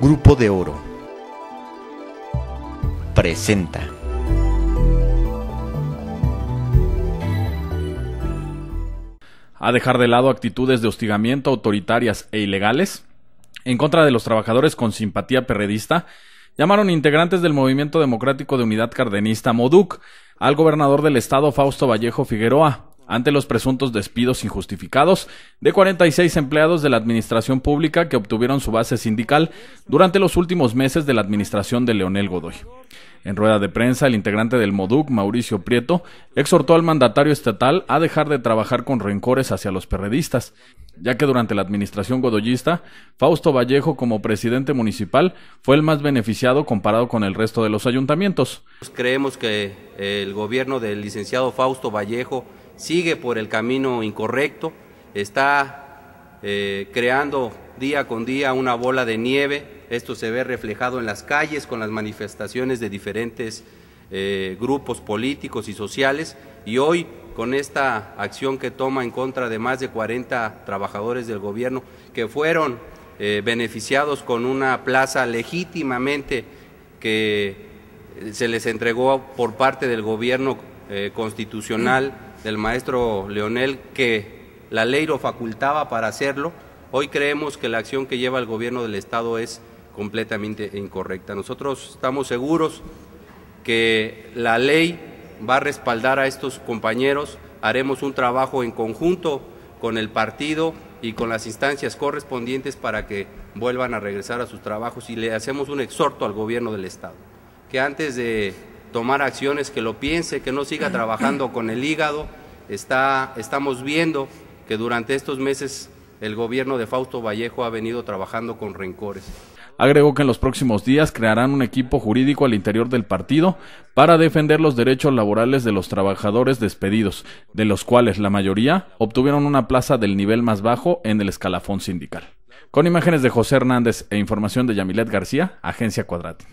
Grupo de Oro presenta. A dejar de lado actitudes de hostigamiento autoritarias e ilegales en contra de los trabajadores con simpatía perredista, llamaron integrantes del Movimiento Democrático de Unidad Cardenista MODUC al gobernador del estado Fausto Vallejo Figueroa ante los presuntos despidos injustificados de 46 empleados de la administración pública que obtuvieron su base sindical durante los últimos meses de la administración de Leonel Godoy. En rueda de prensa, el integrante del MODUC, Mauricio Prieto, exhortó al mandatario estatal a dejar de trabajar con rencores hacia los perredistas, ya que durante la administración godoyista, Fausto Vallejo como presidente municipal fue el más beneficiado comparado con el resto de los ayuntamientos. Creemos que el gobierno del licenciado Fausto Vallejo sigue por el camino incorrecto, está eh, creando día con día una bola de nieve, esto se ve reflejado en las calles con las manifestaciones de diferentes eh, grupos políticos y sociales y hoy con esta acción que toma en contra de más de 40 trabajadores del gobierno que fueron eh, beneficiados con una plaza legítimamente que se les entregó por parte del gobierno constitucional del maestro Leonel que la ley lo facultaba para hacerlo. Hoy creemos que la acción que lleva el gobierno del Estado es completamente incorrecta. Nosotros estamos seguros que la ley va a respaldar a estos compañeros, haremos un trabajo en conjunto con el partido y con las instancias correspondientes para que vuelvan a regresar a sus trabajos y le hacemos un exhorto al gobierno del Estado, que antes de tomar acciones, que lo piense, que no siga trabajando con el hígado. estamos viendo que durante estos meses el gobierno de Fausto Vallejo ha venido trabajando con rencores. Agregó que en los próximos días crearán un equipo jurídico al interior del partido para defender los derechos laborales de los trabajadores despedidos, de los cuales la mayoría obtuvieron una plaza del nivel más bajo en el escalafón sindical. Con imágenes de José Hernández e información de Yamilet García, Agencia Cuadrática.